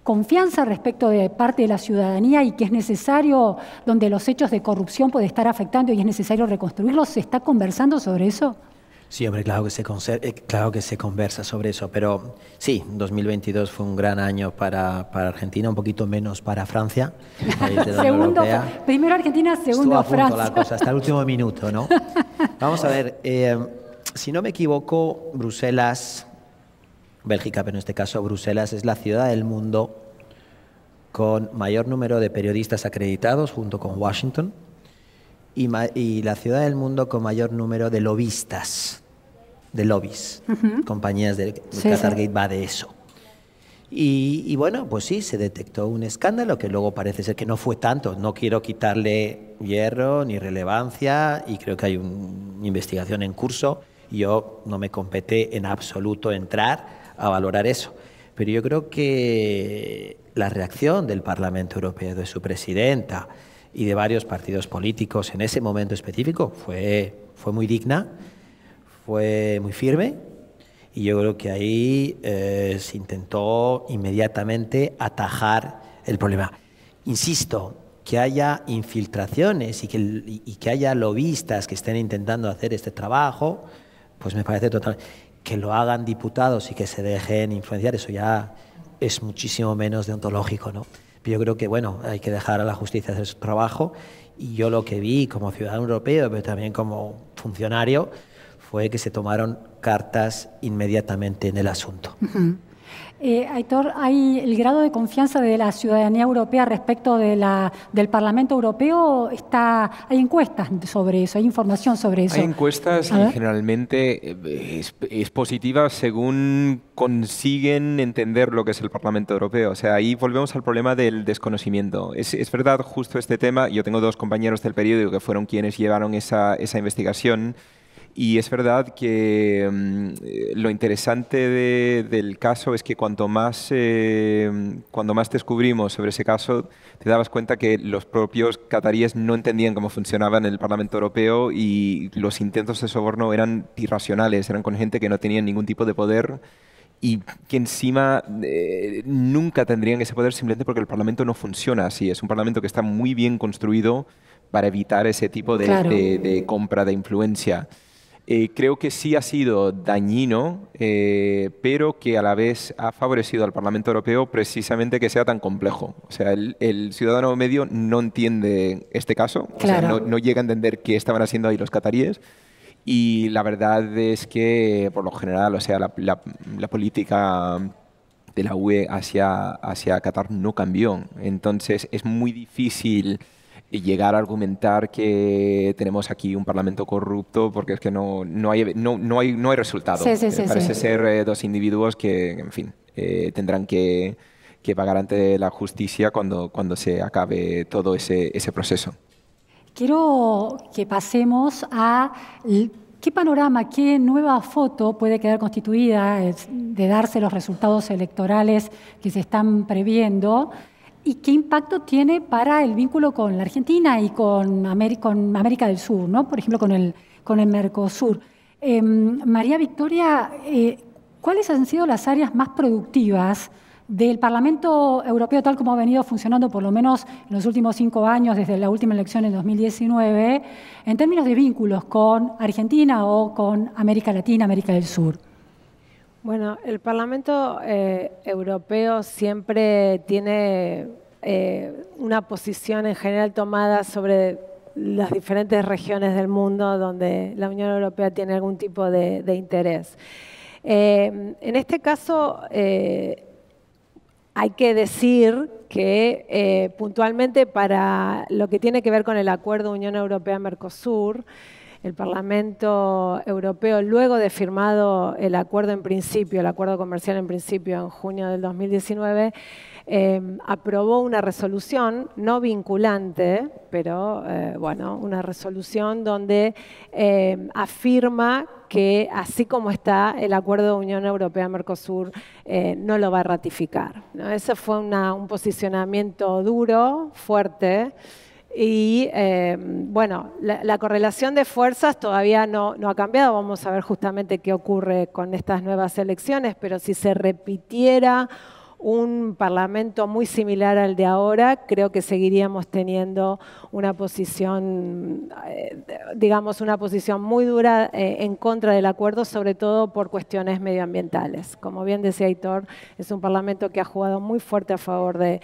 confianza respecto de parte de la ciudadanía y que es necesario, donde los hechos de corrupción puede estar afectando y es necesario reconstruirlos? ¿Se está conversando sobre eso? Sí, hombre, claro que, se eh, claro que se conversa sobre eso, pero sí, 2022 fue un gran año para, Argentina, un poquito menos para Francia. (laughs) primero Argentina, segundo Francia. Punto la cosa, hasta el último (laughs) minuto, ¿no? Vamos a ver, eh, si no me equivoco, Bruselas, Bélgica, pero en este caso Bruselas es la ciudad del mundo con mayor número de periodistas acreditados junto con Washington y la ciudad del mundo con mayor número de lobistas de lobbies. Compañías de, de va de eso. Y, bueno, pues sí, se detectó un escándalo que luego parece ser que no fue tanto. No quiero quitarle hierro ni relevancia y creo que hay una investigación en curso. Yo no me compete en absoluto entrar a valorar eso. Pero yo creo que la reacción del Parlamento Europeo, de su presidenta y de varios partidos políticos en ese momento específico fue, fue muy digna fue muy firme y yo creo que ahí eh, se intentó inmediatamente atajar el problema. Insisto, que haya infiltraciones y que, que haya lobistas que estén intentando hacer este trabajo, pues me parece total. Que lo hagan diputados y que se dejen influenciar, eso ya es muchísimo menos deontológico, ¿no? yo creo que, bueno, hay que dejar a la justicia hacer su trabajo y yo lo que vi como ciudadano europeo, pero también como funcionario, fue que se tomaron cartas inmediatamente en el asunto. Eh, Aitor, ¿hay el grado de confianza de la ciudadanía europea respecto de la, del Parlamento Europeo? Está, ¿Hay encuestas sobre eso? ¿Hay información sobre eso? Hay encuestas y generalmente eh, es, positiva según consiguen entender lo que es el Parlamento Europeo. O sea, ahí volvemos al problema del desconocimiento. Es, verdad justo este tema. Yo tengo dos compañeros del periódico que fueron quienes llevaron esa, esa investigación. Y es verdad que mm, eh, lo interesante del caso es que cuanto más, eh, cuando más descubrimos sobre ese caso, te dabas cuenta que los propios cataríes no entendían cómo funcionaba en el Parlamento Europeo y los intentos de soborno eran irracionales, eran con gente que no tenía ningún tipo de poder y que encima eh, nunca tendrían ese poder simplemente porque el Parlamento no funciona así. Es un Parlamento que está muy bien construido para evitar ese tipo de compra de influencia. Eh, creo que sí ha sido dañino, eh, pero que a la vez ha favorecido al Parlamento Europeo precisamente que sea tan complejo. O sea, el, ciudadano medio no entiende este caso, no, llega a entender qué estaban haciendo ahí los cataríes. Y la verdad es que, por lo general, o sea, la, la política de la UE hacia, hacia Qatar no cambió. Entonces, es muy difícil y llegar a argumentar que tenemos aquí un parlamento corrupto porque es que no, no, hay, no, hay, no hay resultado. Eh, parece ser eh, dos individuos que, en fin, eh, tendrán que, pagar ante la justicia cuando, cuando se acabe todo ese, ese proceso. Quiero que pasemos a ¿Qué panorama, qué nueva foto puede quedar constituida de darse los resultados electorales que se están previendo? ¿Y qué impacto tiene para el vínculo con la Argentina y con, América, del Sur, por ejemplo, con el, con el Mercosur? Em, María Victoria, eh, ¿cuáles han sido las áreas más productivas del Parlamento Europeo, tal como ha venido funcionando por lo menos en los últimos cinco años, desde la última elección en 2019, en términos de vínculos con Argentina o con América Latina, América del Sur? Bueno, el Parlamento eh, Europeo siempre tiene eh, una posición en general tomada sobre las diferentes regiones del mundo donde la Unión Europea tiene algún tipo de, interés. Eh, en este caso, hay que decir que puntualmente para lo que tiene que ver con el acuerdo Unión Europea-Mercosur, el Parlamento Europeo, luego de firmado el acuerdo en principio, el acuerdo comercial en principio en junio del 2019, eh, aprobó una resolución no vinculante, pero eh, bueno, una resolución donde eh, afirma que así como está el acuerdo Unión Europea-Mercosur no lo va a ratificar. Ese fue un posicionamiento duro, fuerte, y eh, bueno, la, correlación de fuerzas todavía no, ha cambiado, vamos a ver justamente qué ocurre con estas nuevas elecciones, pero si se repitiera un parlamento muy similar al de ahora, creo que seguiríamos teniendo una posición, eh, digamos, una posición muy dura eh, en contra del acuerdo, sobre todo por cuestiones medioambientales. Como bien decía Aitor, es un parlamento que ha jugado muy fuerte a favor de,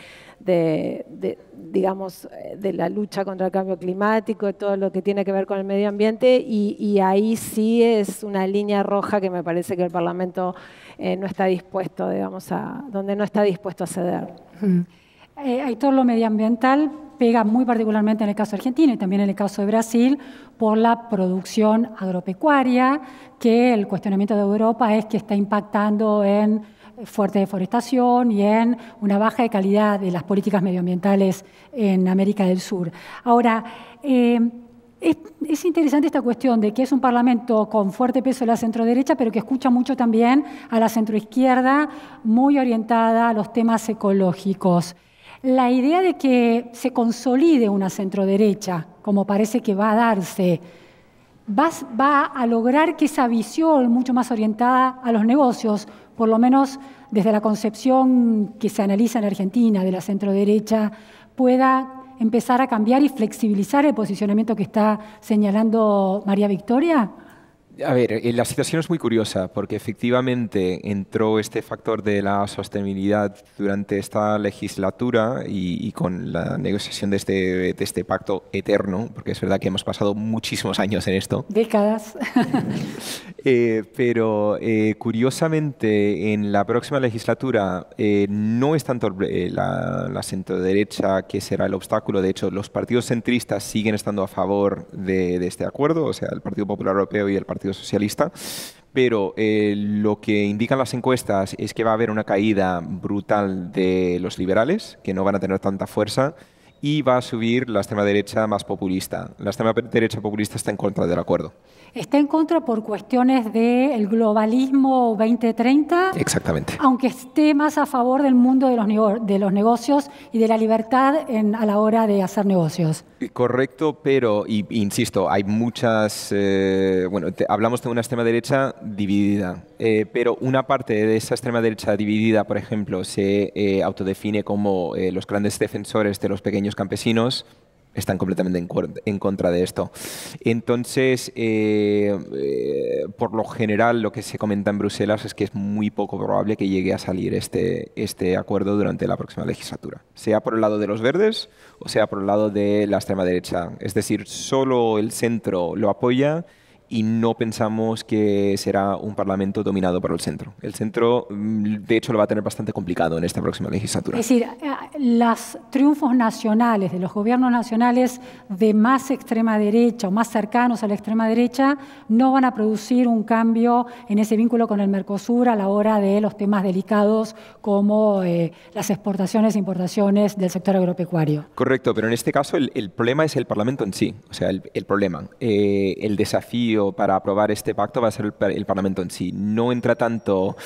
digamos, eh, de la lucha contra el cambio climático, todo lo que tiene que ver con el medio ambiente, y, ahí sí es una línea roja que me parece que el Parlamento no está dispuesto, digamos, a donde no está dispuesto a ceder. Mm. hay eh, todo lo medioambiental pega muy particularmente en el caso argentino y también en el caso de Brasil por la producción agropecuaria, que el cuestionamiento de Europa es que está impactando en eh, fuerte deforestación y en una baja de calidad de las políticas medioambientales en América del Sur. Ahora, eh, es, interesante esta cuestión de que es un parlamento con fuerte peso de la centroderecha, pero que escucha mucho también a la centroizquierda, muy orientada a los temas ecológicos. La idea de que se consolide una centroderecha, como parece que va a darse, va, va a lograr que esa visión mucho más orientada a los negocios, por lo menos desde la concepción que se analiza en Argentina de la centroderecha, pueda empezar a cambiar y flexibilizar el posicionamiento que está señalando María Victoria? A ver, eh, la situación es muy curiosa porque efectivamente entró este factor de la sostenibilidad durante esta legislatura y, con la negociación de este, de este, pacto eterno, porque es verdad que hemos pasado muchísimos años en esto. Décadas. (laughs) Eh, pero eh, curiosamente en la próxima legislatura eh, no es tanto la, la, derecha que será el obstáculo, de hecho los partidos centristas siguen estando a favor de, este acuerdo, o sea, el Partido Popular Europeo y el Partido Socialista, pero lo que indican las encuestas es que va a haber una caída brutal de los liberales, que no van a tener tanta fuerza, y va a subir la extrema derecha más populista. La extrema derecha populista está en contra del acuerdo. Está en contra por cuestiones del globalismo 2030. Exactamente. Aunque esté más a favor del mundo de los, de los negocios y de la libertad en, a la hora de hacer negocios. Correcto, pero insisto, hay muchas. Eh, bueno, hablamos de una extrema derecha dividida, eh, pero una parte de esa extrema derecha dividida, por ejemplo, se eh, autodefine como los grandes defensores de los pequeños los campesinos están completamente en, contra de esto. Entonces, eh, eh, por lo general, lo que se comenta en Bruselas es que es muy poco probable que llegue a salir este, este acuerdo durante la próxima legislatura, sea por el lado de los verdes o sea por el lado de la extrema derecha. Es decir, solo el centro lo apoya y no pensamos que será un Parlamento dominado por el centro. El centro, mm, de hecho, lo va a tener bastante complicado en esta próxima legislatura. Es decir, eh, los triunfos nacionales de los gobiernos nacionales de más extrema derecha o más cercanos a la extrema derecha no van a producir un cambio en ese vínculo con el Mercosur a la hora de los temas delicados como eh, las exportaciones e importaciones del sector agropecuario. Correcto, pero en este caso el, problema es el Parlamento en sí, o sea, el, problema, eh, el desafío para aprobar este pacto va a ser el, Parlamento en sí. No entra tanto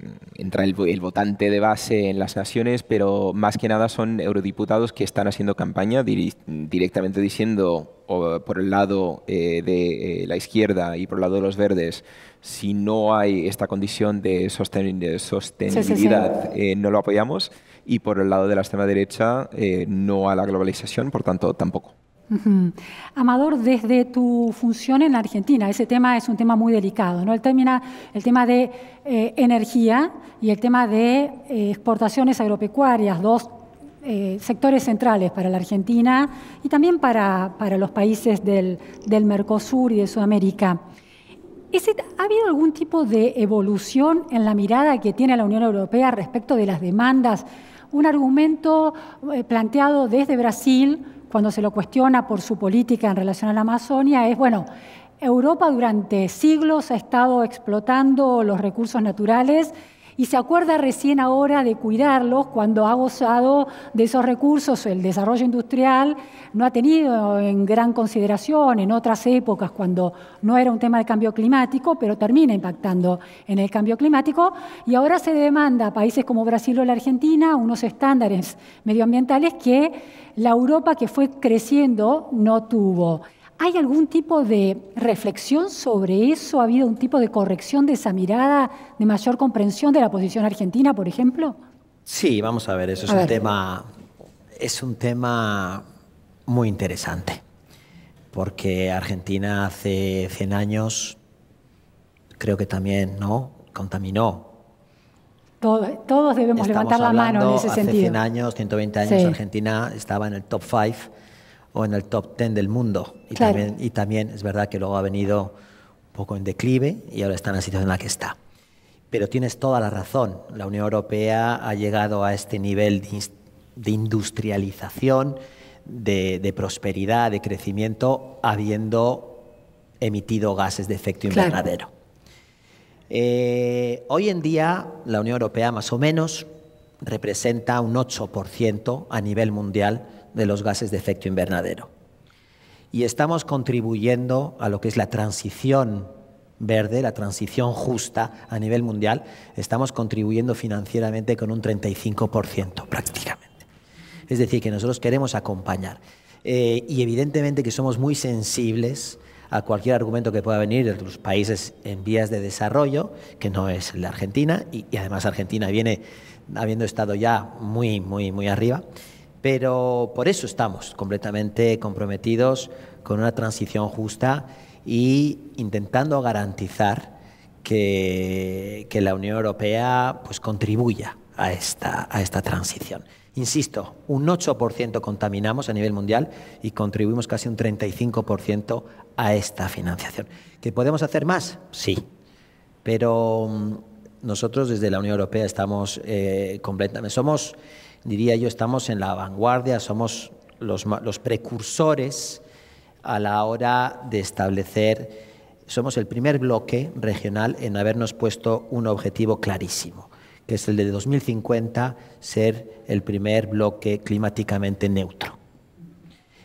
mm, entra el, votante de base en las naciones, pero más que nada son eurodiputados que están haciendo campaña directamente diciendo por el lado eh, de eh, la izquierda y por el lado de los verdes, si no hay esta condición de, sostenibilidad, eh, no lo apoyamos, y por el lado de la extrema derecha, no a la globalización, por tanto, tampoco. Amador, desde tu función en la Argentina, ese tema es un tema muy delicado, ¿no? El, tema, el tema de eh, energía y el tema de eh, exportaciones agropecuarias, dos eh, sectores centrales para la Argentina y también para, los países del, del, Mercosur y de Sudamérica. ¿Ha habido algún tipo de evolución en la mirada que tiene la Unión Europea respecto de las demandas? Un argumento planteado desde Brasil cuando se lo cuestiona por su política en relación a la Amazonia, es, bueno, Europa durante siglos ha estado explotando los recursos naturales y se acuerda recién ahora de cuidarlos cuando ha gozado de esos recursos. El desarrollo industrial no ha tenido en gran consideración en otras épocas cuando no era un tema de cambio climático, pero termina impactando en el cambio climático. Y ahora se demanda a países como Brasil o la Argentina unos estándares medioambientales que la Europa que fue creciendo no tuvo. ¿Hay algún tipo de reflexión sobre eso? ¿Ha habido un tipo de corrección de esa mirada, de mayor comprensión de la posición argentina, por ejemplo? Sí, vamos a ver, eso es un tema. Es un tema muy interesante. Porque Argentina hace 100 años, creo que también, ¿no? Contaminó. todos debemos levantar la mano en ese sentido. Hace 100 años, 120 años, Argentina estaba en el top 5 en el top 10 del mundo. Y, también, es verdad que luego ha venido un poco en declive y ahora está en la situación en la que está. Pero tienes toda la razón. La Unión Europea ha llegado a este nivel de, industrialización, de, prosperidad, de crecimiento, habiendo emitido gases de efecto invernadero. Eh, hoy en día, la Unión Europea, más o menos, representa un 8% a nivel mundial de los gases de efecto invernadero. Y estamos contribuyendo a lo que es la transición verde, la transición justa a nivel mundial, estamos contribuyendo financieramente con un 35% prácticamente. Es decir, que nosotros queremos acompañar. Eh, y evidentemente que somos muy sensibles a cualquier argumento que pueda venir de los países en vías de desarrollo, que no es la Argentina, y, y además Argentina viene habiendo estado ya muy, muy, muy arriba. Pero por eso estamos completamente comprometidos con una transición justa e intentando garantizar que, que la Unión Europea pues, contribuya a esta, a esta transición. Insisto, un 8% contaminamos a nivel mundial y contribuimos casi un 35% a esta financiación. ¿Que podemos hacer más? Sí. Pero mm, nosotros desde la Unión Europea estamos eh, completamente... Somos diría yo, estamos en la vanguardia, somos los, los precursores a la hora de establecer, somos el primer bloque regional en habernos puesto un objetivo clarísimo, que es el de 2050 ser el primer bloque climáticamente neutro.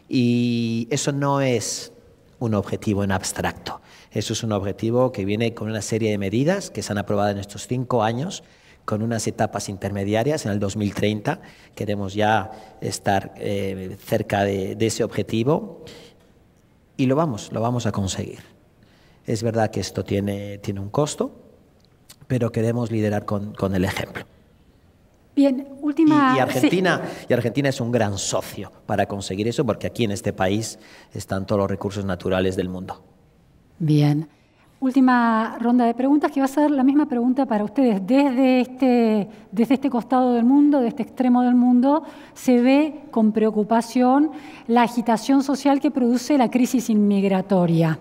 Y eso no es un objetivo en abstracto, eso es un objetivo que viene con una serie de medidas que se han aprobado en estos cinco años, con unas etapas intermediarias. En el 2030 queremos ya estar eh, cerca de, ese objetivo y lo vamos, lo vamos a conseguir. Es verdad que esto tiene, tiene un costo, pero queremos liderar con, el ejemplo. Bien, última. Y, Argentina, y Argentina es un gran socio para conseguir eso, porque aquí en este país están todos los recursos naturales del mundo. Bien última ronda de preguntas, que va a ser la misma pregunta para ustedes. Desde este, desde este costado del mundo, de este extremo del mundo, se ve con preocupación la agitación social que produce la crisis inmigratoria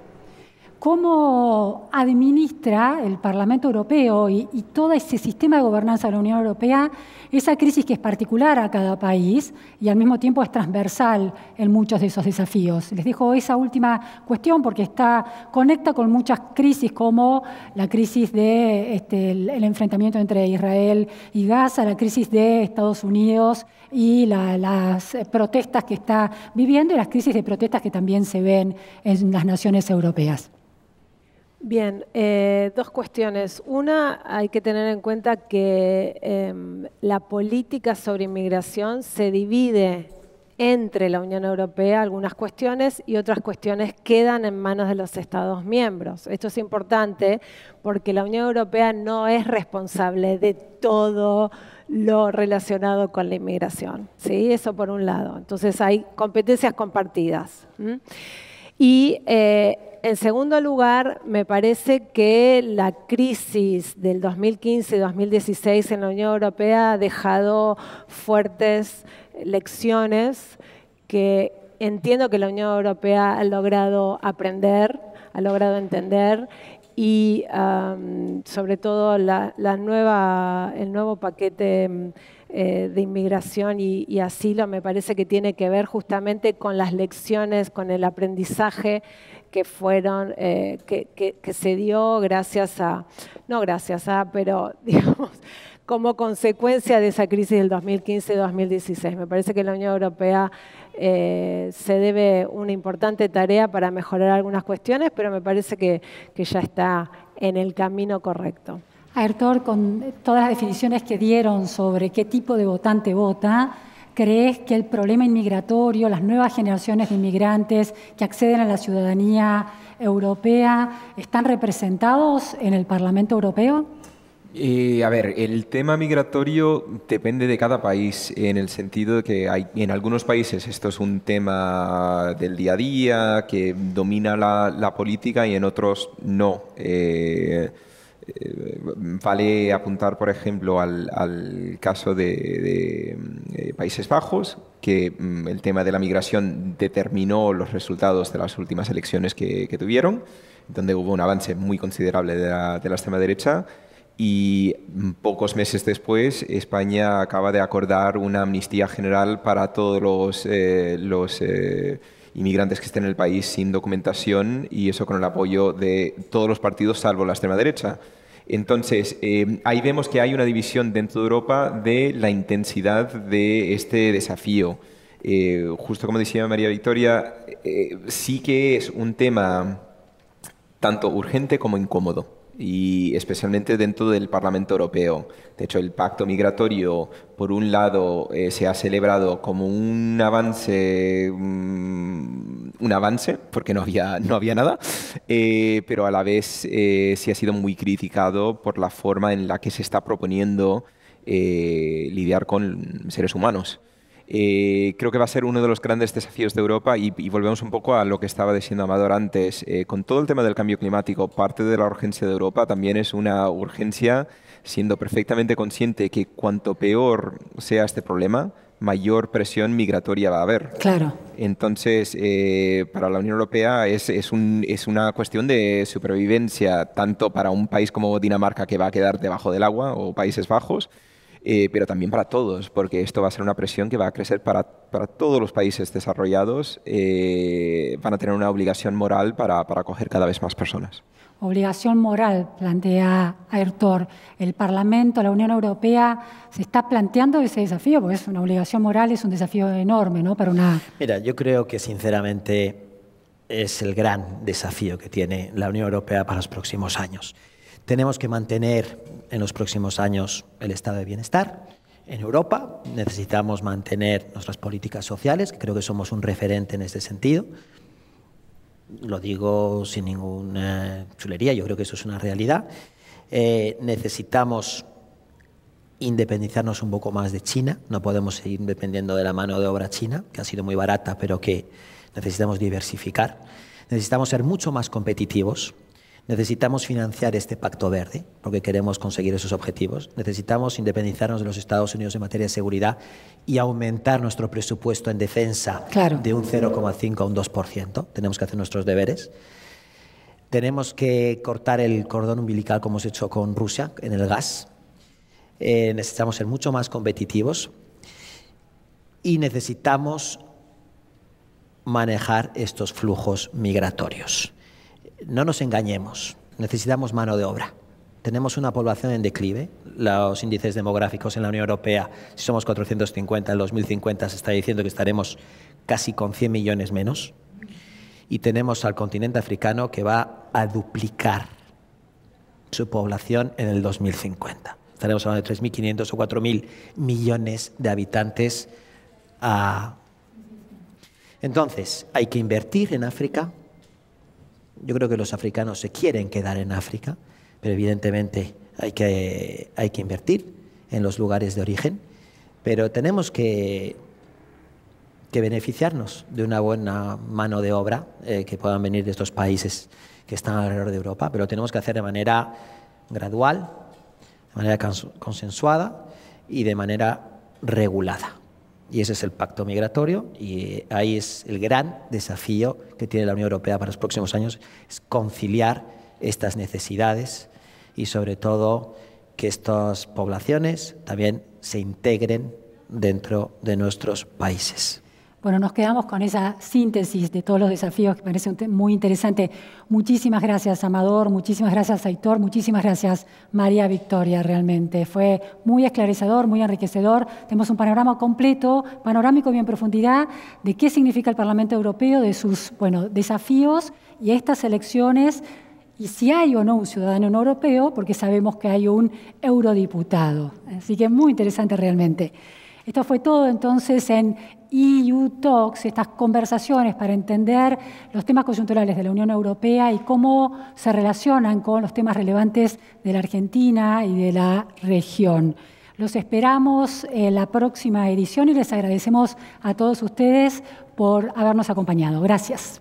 cómo administra el Parlamento Europeo y, todo ese sistema de gobernanza de la Unión Europea esa crisis que es particular a cada país y al mismo tiempo es transversal en muchos de esos desafíos. Les dejo esa última cuestión porque está, conecta con muchas crisis como la crisis de, este, el enfrentamiento entre Israel y Gaza, la crisis de Estados Unidos y las protestas que está viviendo y las crisis de protestas que también se ven en las naciones europeas. Bien, eh, dos cuestiones. Una, hay que tener en cuenta que em, la política sobre inmigración se divide entre la Unión Europea algunas cuestiones y otras cuestiones quedan en manos de los Estados miembros. Esto es importante porque la Unión Europea no es responsable de todo lo relacionado con la inmigración. ¿sí? Eso por un lado. Entonces hay competencias compartidas. Y eh, en segundo lugar, me parece que la crisis del 2015 2016 en la Unión Europea ha dejado fuertes lecciones que entiendo que la Unión Europea ha logrado aprender, ha logrado entender y um, sobre todo el nuevo paquete mm, eh, de inmigración y, asilo me parece que tiene que ver justamente con las lecciones, con el aprendizaje que fueron, eh, que, se dio gracias a, no gracias a, pero (laughs) digamos, como consecuencia de esa crisis del 2015-2016. Me parece que la Unión Europea eh, se debe una importante tarea para mejorar algunas cuestiones, pero me parece que, que ya está en el camino correcto. Aertor, con todas las definiciones que dieron sobre qué tipo de votante vota, ¿Crees que el problema inmigratorio, las nuevas generaciones de inmigrantes que acceden a la ciudadanía europea, están representados en el Parlamento Europeo? Eh, a ver, el tema migratorio depende de cada país, en el sentido de que hay, en algunos países esto es un tema del día a día, que domina la, política y en otros no. Eh, eh, vale apuntar, por ejemplo, al, caso de, eh, Países Bajos, que mm, el tema de la migración determinó los resultados de las últimas elecciones que, tuvieron, donde hubo un avance muy considerable de la, extrema derecha. Y mm, pocos meses después, España acaba de acordar una amnistía general para todos los eh, inmigrantes que estén en el país sin documentación y eso con el apoyo de todos los partidos salvo la extrema derecha. Entonces, eh, ahí vemos que hay una división dentro de Europa de la intensidad de este desafío. Eh, justo como decía María Victoria, eh, sí que es un tema tanto urgente como incómodo y especialmente dentro del Parlamento Europeo. De hecho, el pacto migratorio, por un lado, eh, se ha celebrado como un avance, mm, un avance, porque no había, no había nada, eh, pero a la vez eh, se ha sido muy criticado por la forma en la que se está proponiendo lidiar con seres humanos. Eh, creo que va a ser uno de los grandes desafíos de Europa y, volvemos un poco a lo que estaba diciendo Amador antes. Eh, con todo el tema del cambio climático, parte de la urgencia de Europa también es una urgencia siendo perfectamente consciente que cuanto peor sea este problema, mayor presión migratoria va a haber. Claro. Entonces, eh, para la Unión Europea es, es, una cuestión de supervivencia, tanto para un país como Dinamarca, que va a quedar debajo del agua, o Países Bajos, eh, pero también para todos, porque esto va a ser una presión que va a crecer para, para todos los países desarrollados, eh, van a tener una obligación moral para, para acoger cada vez más personas. Obligación moral, plantea Aertor. El Parlamento, la Unión Europea, se está planteando ese desafío, porque es una obligación moral, es un desafío enorme, ¿no? Para una... Mira, yo creo que sinceramente es el gran desafío que tiene la Unión Europea para los próximos años. Tenemos que mantener en los próximos años el estado de bienestar. En Europa necesitamos mantener nuestras políticas sociales, que creo que somos un referente en este sentido. Lo digo sin ninguna chulería, yo creo que eso es una realidad. Eh, necesitamos independizarnos un poco más de China, no podemos seguir dependiendo de la mano de obra china, que ha sido muy barata, pero que necesitamos diversificar. Necesitamos ser mucho más competitivos Necesitamos financiar este pacto verde, porque queremos conseguir esos objetivos. Necesitamos independizarnos de los Estados Unidos en materia de seguridad y aumentar nuestro presupuesto en defensa de un 0,5 a un 2%. Tenemos que hacer nuestros deberes. Tenemos que cortar el cordón umbilical como hemos hecho con Rusia en el gas. Eh, necesitamos ser mucho más competitivos y necesitamos manejar estos flujos migratorios. No nos engañemos, necesitamos mano de obra. Tenemos una población en declive, los índices demográficos en la Unión Europea, si somos 450, en 2050 se está diciendo que estaremos casi con 100 millones menos, y tenemos al continente africano que va a duplicar su población en el 2050. Estaremos hablando de 3.500 o 4.000 millones de habitantes. Entonces, hay que invertir en África, yo creo que los africanos se quieren quedar en África, pero evidentemente hay que, hay que invertir en los lugares de origen, pero tenemos que, que beneficiarnos de una buena mano de obra eh, que puedan venir de estos países que están alrededor de Europa, pero tenemos que hacer de manera gradual, de manera consensuada y de manera regulada. Y ese es el pacto migratorio y eh, ahí es el gran desafío que tiene la Unión Europea para los próximos años, es conciliar estas necesidades y sobre todo que estas poblaciones también se integren dentro de nuestros países. Bueno, nos quedamos con esa síntesis de todos los desafíos que parece muy interesante. Muchísimas gracias, Amador, muchísimas gracias, Aitor, muchísimas gracias, María Victoria, realmente. Fue muy esclarecedor, muy enriquecedor. Tenemos un panorama completo, panorámico y en profundidad de qué significa el Parlamento Europeo, de sus desafíos y estas elecciones y si hay o no un ciudadano europeo, porque sabemos que hay un eurodiputado. Así que muy interesante realmente. Esto fue todo entonces en EU Talks, estas conversaciones para entender los temas coyunturales de la Unión Europea y cómo se relacionan con los temas relevantes de la Argentina y de la región. Los esperamos en la próxima edición y les agradecemos a todos ustedes por habernos acompañado. Gracias.